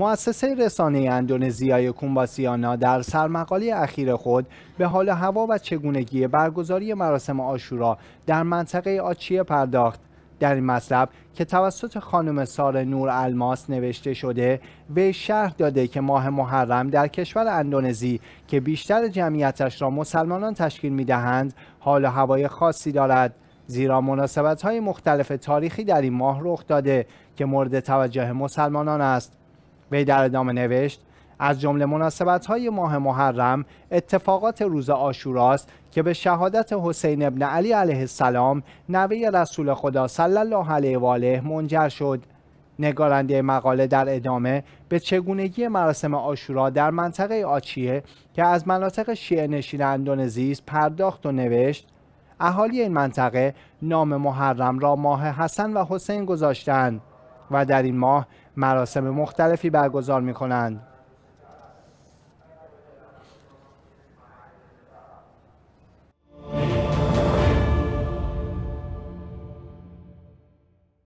مؤسسه رسانه اندونزیای کومباسیانا در سرمقاله اخیر خود به حال هوا و چگونگی برگزاری مراسم آشورا در منطقه آچیه پرداخت در این مطلب که توسط خانم سار نور الماس نوشته شده به شرح داده که ماه محرم در کشور اندونزی که بیشتر جمعیتش را مسلمانان تشکیل می دهند حال هوای خاصی دارد زیرا مناسبت های مختلف تاریخی در این ماه رخ داده که مورد توجه مسلمانان است وی در ادامه نوشت از جمله مناسبت های ماه محرم اتفاقات روز آشوراست که به شهادت حسین ابن علی علیه السلام نوه رسول خدا صلی الله علیه و آله منجر شد نگارنده مقاله در ادامه به چگونگی مراسم آشورا در منطقه آچیه که از مناطق شیعه نشین اندونزی است پرداخت و نوشت اهالی این منطقه نام محرم را ماه حسن و حسین گذاشتند و در این ماه مراسم مختلفی برگزار می